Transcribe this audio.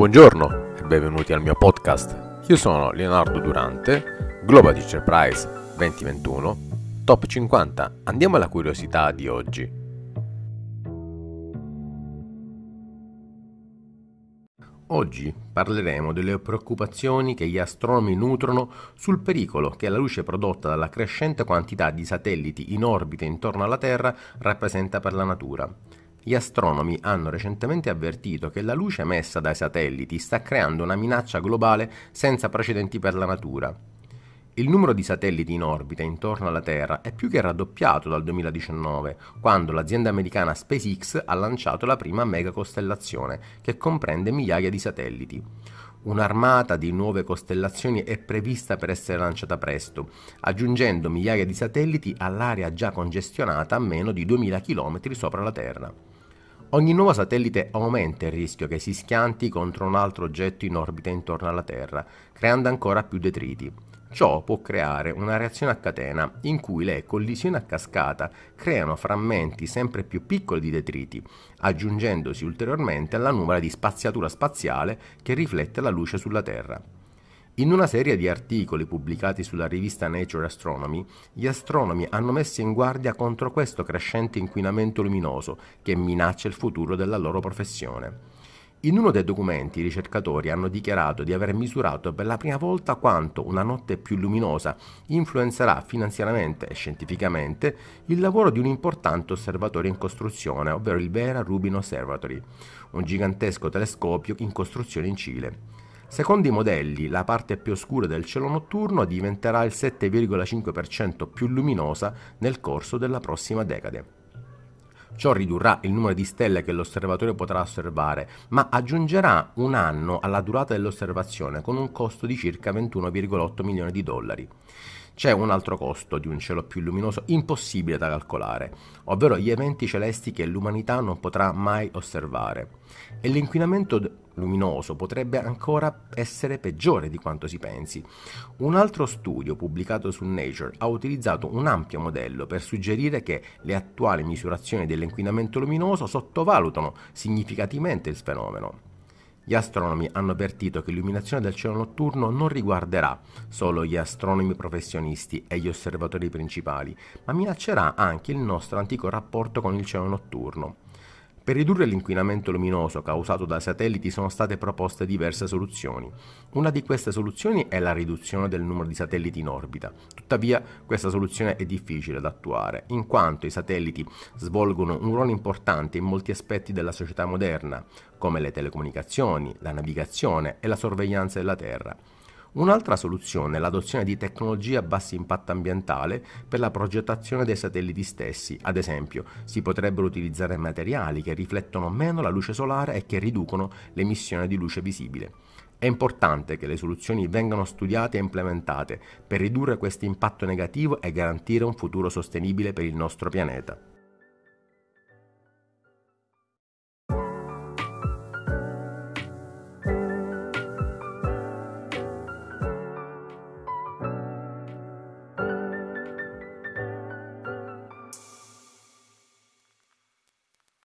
Buongiorno e benvenuti al mio podcast. Io sono Leonardo Durante, Global Teacher Prize 2021, Top 50. Andiamo alla curiosità di oggi. Oggi parleremo delle preoccupazioni che gli astronomi nutrono sul pericolo che la luce prodotta dalla crescente quantità di satelliti in orbita intorno alla Terra rappresenta per la natura. Gli astronomi hanno recentemente avvertito che la luce emessa dai satelliti sta creando una minaccia globale senza precedenti per la natura. Il numero di satelliti in orbita intorno alla Terra è più che raddoppiato dal 2019, quando l'azienda americana SpaceX ha lanciato la prima mega costellazione, che comprende migliaia di satelliti. Un'armata di nuove costellazioni è prevista per essere lanciata presto, aggiungendo migliaia di satelliti all'area già congestionata a meno di 2000 km sopra la Terra. Ogni nuovo satellite aumenta il rischio che si schianti contro un altro oggetto in orbita intorno alla Terra, creando ancora più detriti. Ciò può creare una reazione a catena in cui le collisioni a cascata creano frammenti sempre più piccoli di detriti, aggiungendosi ulteriormente alla nuvola di spaziatura spaziale che riflette la luce sulla Terra. In una serie di articoli pubblicati sulla rivista Nature Astronomy, gli astronomi hanno messo in guardia contro questo crescente inquinamento luminoso che minaccia il futuro della loro professione. In uno dei documenti i ricercatori hanno dichiarato di aver misurato per la prima volta quanto una notte più luminosa influenzerà finanziariamente e scientificamente il lavoro di un importante osservatorio in costruzione, ovvero il Vera Rubin Observatory, un gigantesco telescopio in costruzione in Cile. Secondo i modelli, la parte più oscura del cielo notturno diventerà il 7,5% più luminosa nel corso della prossima decade. Ciò ridurrà il numero di stelle che l'osservatorio potrà osservare, ma aggiungerà un anno alla durata dell'osservazione con un costo di circa 21,8 milioni di dollari. C'è un altro costo di un cielo più luminoso impossibile da calcolare, ovvero gli eventi celesti che l'umanità non potrà mai osservare. E l'inquinamento luminoso potrebbe ancora essere peggiore di quanto si pensi. Un altro studio pubblicato su Nature ha utilizzato un ampio modello per suggerire che le attuali misurazioni dell'inquinamento luminoso sottovalutano significativamente il fenomeno. Gli astronomi hanno avvertito che l'illuminazione del cielo notturno non riguarderà solo gli astronomi professionisti e gli osservatori principali, ma minaccerà anche il nostro antico rapporto con il cielo notturno. Per ridurre l'inquinamento luminoso causato dai satelliti sono state proposte diverse soluzioni. Una di queste soluzioni è la riduzione del numero di satelliti in orbita. Tuttavia questa soluzione è difficile da attuare, in quanto i satelliti svolgono un ruolo importante in molti aspetti della società moderna, come le telecomunicazioni, la navigazione e la sorveglianza della Terra. Un'altra soluzione è l'adozione di tecnologie a basso impatto ambientale per la progettazione dei satelliti stessi. Ad esempio, si potrebbero utilizzare materiali che riflettono meno la luce solare e che riducono l'emissione di luce visibile. È importante che le soluzioni vengano studiate e implementate per ridurre questo impatto negativo e garantire un futuro sostenibile per il nostro pianeta.